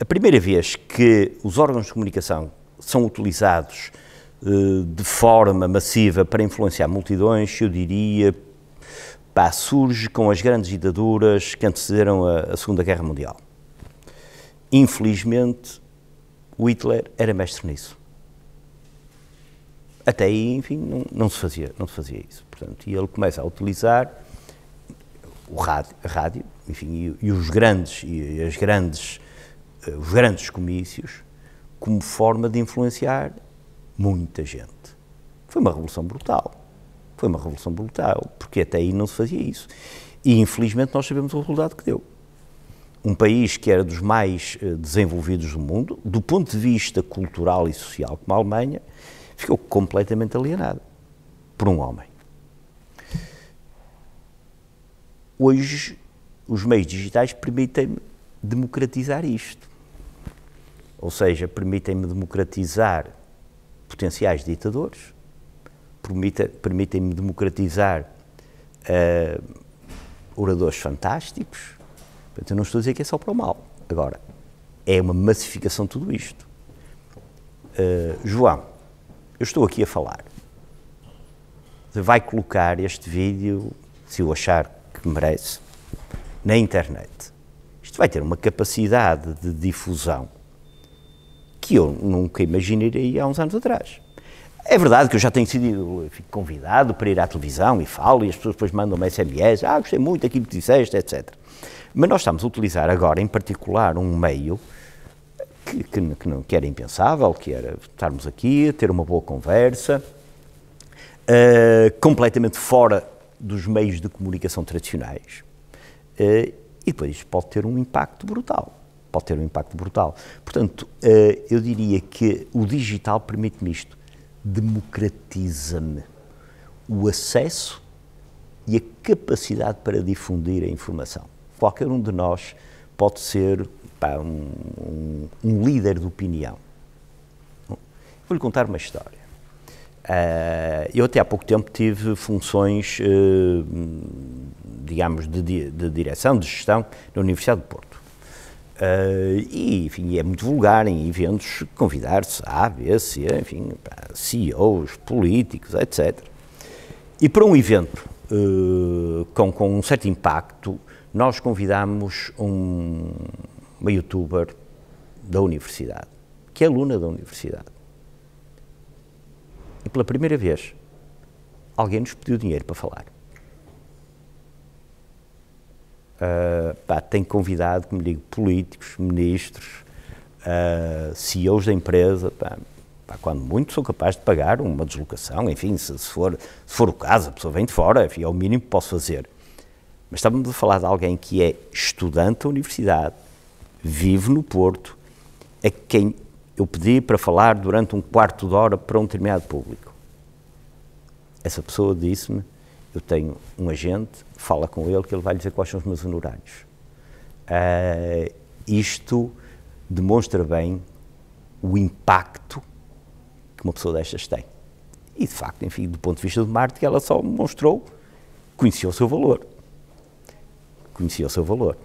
a primeira vez que os órgãos de comunicação são utilizados eh, de forma massiva para influenciar multidões, eu diria, pá, surge com as grandes ditaduras que antecederam a, a Segunda Guerra Mundial. Infelizmente, Hitler era mestre nisso. Até aí, enfim, não, não, se fazia, não se fazia isso. Portanto, e ele começa a utilizar o rádio, rádio enfim, e, e, os grandes, e, as grandes eh, os grandes comícios como forma de influenciar muita gente. Foi uma revolução brutal. Foi uma revolução brutal, porque até aí não se fazia isso. E infelizmente nós sabemos o resultado que deu. Um país que era dos mais eh, desenvolvidos do mundo, do ponto de vista cultural e social, como a Alemanha, ficou completamente alienado por um homem. Hoje, os meios digitais permitem democratizar isto. Ou seja, permitem-me democratizar potenciais ditadores, permitem-me democratizar uh, oradores fantásticos. Portanto, eu não estou a dizer que é só para o mal. Agora, é uma massificação de tudo isto. Uh, João, eu estou aqui a falar. Vai colocar este vídeo, se eu achar que merece, na internet. Isto vai ter uma capacidade de difusão que eu nunca imaginaria há uns anos atrás. É verdade que eu já tenho sido convidado para ir à televisão e falo, e as pessoas depois mandam-me SMS, ah, gostei muito daquilo que disseste, etc. Mas nós estamos a utilizar agora, em particular, um meio que, que, que, não, que era impensável, que era estarmos aqui, ter uma boa conversa, uh, completamente fora dos meios de comunicação tradicionais. Uh, e depois isto pode ter um impacto brutal pode ter um impacto brutal. Portanto, eh, eu diria que o digital permite-me isto, democratiza-me o acesso e a capacidade para difundir a informação. Qualquer um de nós pode ser pá, um, um, um, líder de opinião. Vou-lhe contar uma história. Uh, eu até há pouco tempo tive funções, uh, digamos, de, de direção, de gestão na Universidade do Porto. Uh, e, enfim, é muito vulgar em eventos convidar-se A, B, C, enfim, CEOs, políticos, etc. E para um evento uh, com, com um certo impacto, nós convidámos um, uma youtuber da universidade, que é aluna da universidade. E pela primeira vez, alguém nos pediu dinheiro para falar. Uh, pá, tem convidado, como digo, políticos, ministros, uh, ah, CEOs da empresa. Pá, pá, quando muito, sou capaz de pagar uma deslocação. Enfim, se, se, for, se for o caso, a pessoa vem de fora, enfim, é o mínimo que posso fazer. Mas estávamos a falar de alguém que é estudante da universidade, vive no Porto, a quem eu pedi para falar durante um quarto de hora para um determinado público. Essa pessoa disse-me eu tenho um agente, fala com ele, que ele vai lhe dizer quais são os meus honorários. Uh, isto demonstra bem o impacto que uma pessoa destas tem. E, de facto, enfim, do ponto de vista do Marte ela só mostrou, conheceu o seu valor. Conheceu o seu valor.